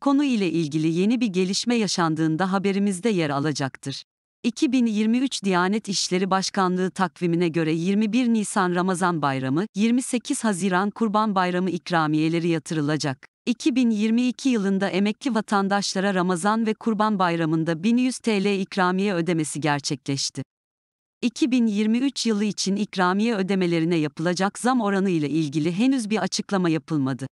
konu ile ilgili yeni bir gelişme yaşandığında haberimizde yer alacaktır. 2023 Diyanet İşleri Başkanlığı takvimine göre 21 Nisan Ramazan Bayramı, 28 Haziran Kurban Bayramı ikramiyeleri yatırılacak. 2022 yılında emekli vatandaşlara Ramazan ve Kurban Bayramı'nda 1100 TL ikramiye ödemesi gerçekleşti. 2023 yılı için ikramiye ödemelerine yapılacak zam oranı ile ilgili henüz bir açıklama yapılmadı.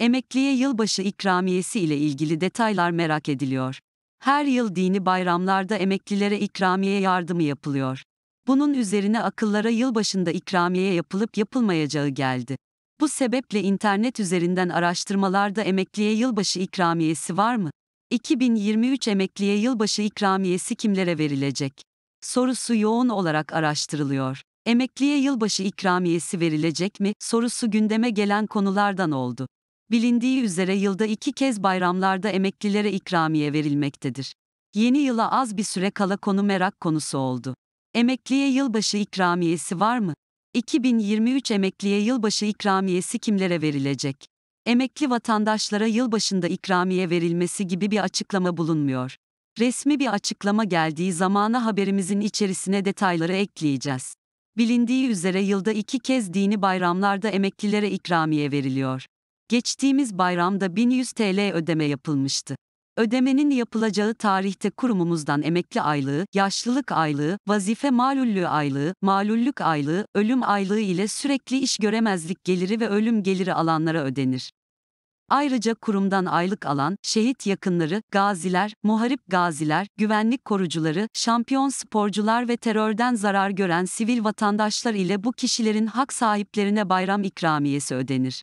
Emekliye yılbaşı ikramiyesi ile ilgili detaylar merak ediliyor. Her yıl dini bayramlarda emeklilere ikramiye yardımı yapılıyor. Bunun üzerine akıllara yılbaşında ikramiye yapılıp yapılmayacağı geldi. Bu sebeple internet üzerinden araştırmalarda emekliye yılbaşı ikramiyesi var mı? 2023 emekliye yılbaşı ikramiyesi kimlere verilecek? Sorusu yoğun olarak araştırılıyor. Emekliye yılbaşı ikramiyesi verilecek mi? Sorusu gündeme gelen konulardan oldu. Bilindiği üzere yılda iki kez bayramlarda emeklilere ikramiye verilmektedir. Yeni yıla az bir süre kala konu merak konusu oldu. Emekliye yılbaşı ikramiyesi var mı? 2023 emekliye yılbaşı ikramiyesi kimlere verilecek? Emekli vatandaşlara yılbaşında ikramiye verilmesi gibi bir açıklama bulunmuyor. Resmi bir açıklama geldiği zamana haberimizin içerisine detayları ekleyeceğiz. Bilindiği üzere yılda iki kez dini bayramlarda emeklilere ikramiye veriliyor. Geçtiğimiz bayramda 1100 TL ödeme yapılmıştı. Ödemenin yapılacağı tarihte kurumumuzdan emekli aylığı, yaşlılık aylığı, vazife malullüğü aylığı, malullük aylığı, ölüm aylığı ile sürekli iş göremezlik geliri ve ölüm geliri alanlara ödenir. Ayrıca kurumdan aylık alan, şehit yakınları, gaziler, muharip gaziler, güvenlik korucuları, şampiyon sporcular ve terörden zarar gören sivil vatandaşlar ile bu kişilerin hak sahiplerine bayram ikramiyesi ödenir.